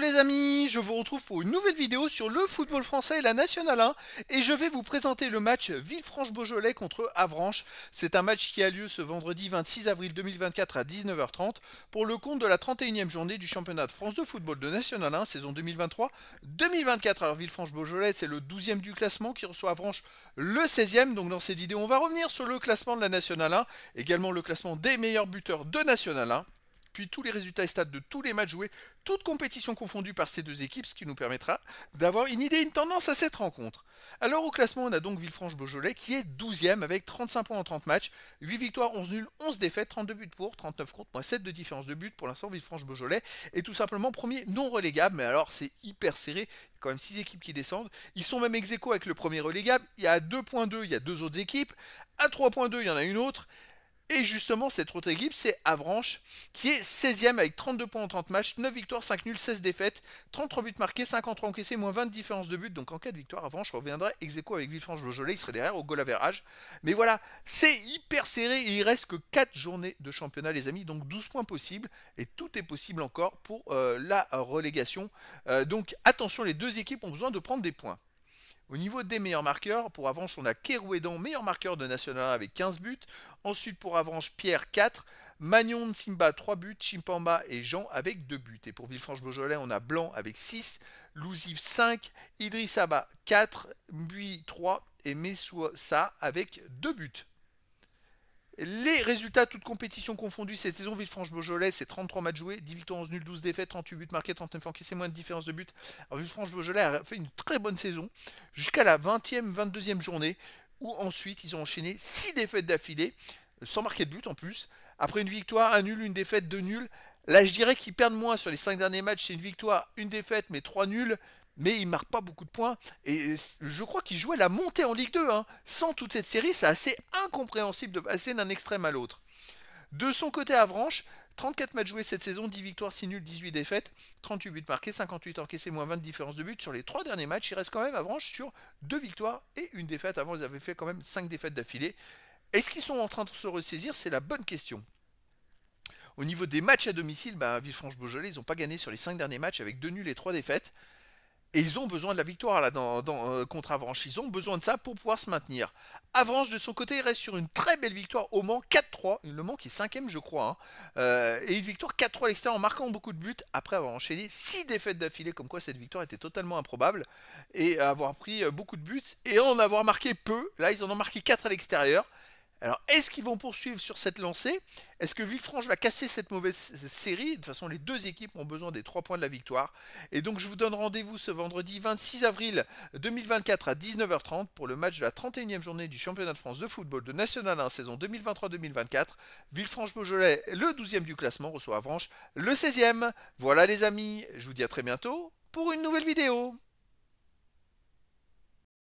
les amis, je vous retrouve pour une nouvelle vidéo sur le football français et la Nationale 1 et je vais vous présenter le match Villefranche-Beaujolais contre Avranches. C'est un match qui a lieu ce vendredi 26 avril 2024 à 19h30 pour le compte de la 31e journée du championnat de France de football de National 1 saison 2023-2024. Alors Villefranche-Beaujolais c'est le 12e du classement qui reçoit Avranches le 16e. Donc dans cette vidéo on va revenir sur le classement de la Nationale 1, également le classement des meilleurs buteurs de National 1 puis tous les résultats et stats de tous les matchs joués, toute compétition confondue par ces deux équipes, ce qui nous permettra d'avoir une idée, une tendance à cette rencontre. Alors au classement, on a donc Villefranche-Beaujolais qui est 12ème avec 35 points en 30 matchs, 8 victoires, 11 nuls, 11 défaites, 32 buts pour, 39 contre, moins 7 de différence de buts, Pour l'instant, Villefranche-Beaujolais est tout simplement premier non relégable, mais alors c'est hyper serré, il y a quand même 6 équipes qui descendent. Ils sont même ex avec le premier relégable, il y a 2.2, il y a deux autres équipes, à 3.2, il y en a une autre. Et justement, cette autre équipe, c'est Avranches, qui est 16ème avec 32 points en 30 matchs, 9 victoires, 5 nuls, 16 défaites, 33 buts marqués, 53 encaissés, moins 20 différences de buts. Donc en cas de victoire, Avranches reviendrait ex avec Villefranche Beaujolais, il serait derrière au goal verrage. Mais voilà, c'est hyper serré et il reste que 4 journées de championnat, les amis. Donc 12 points possibles et tout est possible encore pour euh, la relégation. Euh, donc attention, les deux équipes ont besoin de prendre des points. Au niveau des meilleurs marqueurs, pour avanche on a Kerouédan, meilleur marqueur de National avec 15 buts. Ensuite, pour avanche Pierre 4, Magnon Simba 3 buts, Chimpamba et Jean avec 2 buts. Et pour Villefranche-Beaujolais, on a Blanc avec 6, Lousive 5, Idriss Abba 4, Mbui 3 et ça avec 2 buts. Les résultats, toutes compétitions confondues, cette saison, Villefranche-Beaujolais, c'est 33 matchs joués, 10 victoires, 11 nuls, 12 défaites, 38 buts marqués, 39 encaissés, moins de différence de buts. Alors Villefranche-Beaujolais a fait une très bonne saison jusqu'à la 20e, 22e journée où ensuite ils ont enchaîné 6 défaites d'affilée, euh, sans marquer de but en plus. Après une victoire, un nul, une défaite, deux nuls. Là, je dirais qu'ils perdent moins sur les 5 derniers matchs. C'est une victoire, une défaite, mais 3 nuls mais il marque pas beaucoup de points. Et je crois qu'il jouait la montée en Ligue 2. Hein. Sans toute cette série, c'est assez incompréhensible de passer d'un extrême à l'autre. De son côté, Avranches, 34 matchs joués cette saison, 10 victoires, 6 nuls, 18 défaites, 38 buts marqués, 58 encaissés, moins 20 différences de but. Sur les 3 derniers matchs, il reste quand même Avranches sur 2 victoires et une défaite. Avant, ils avaient fait quand même 5 défaites d'affilée. Est-ce qu'ils sont en train de se ressaisir C'est la bonne question. Au niveau des matchs à domicile, bah, Villefranche-Beaujolais, ils n'ont pas gagné sur les 5 derniers matchs avec 2 nuls et 3 défaites. Et ils ont besoin de la victoire là dans, euh, contre Avranches. Ils ont besoin de ça pour pouvoir se maintenir. Avranches, de son côté, reste sur une très belle victoire au Mans 4-3. Le Mans qui est cinquième, je crois. Hein. Euh, et une victoire 4-3 à l'extérieur en marquant beaucoup de buts après avoir enchaîné 6 défaites d'affilée, comme quoi cette victoire était totalement improbable. Et avoir pris euh, beaucoup de buts et en avoir marqué peu. Là, ils en ont marqué 4 à l'extérieur. Alors, est-ce qu'ils vont poursuivre sur cette lancée Est-ce que Villefranche va casser cette mauvaise série De toute façon, les deux équipes ont besoin des trois points de la victoire. Et donc, je vous donne rendez-vous ce vendredi 26 avril 2024 à 19h30 pour le match de la 31e journée du championnat de France de football de National 1 saison 2023-2024. Villefranche-Beaujolais, le 12e du classement, reçoit Avranches, le 16e. Voilà les amis, je vous dis à très bientôt pour une nouvelle vidéo.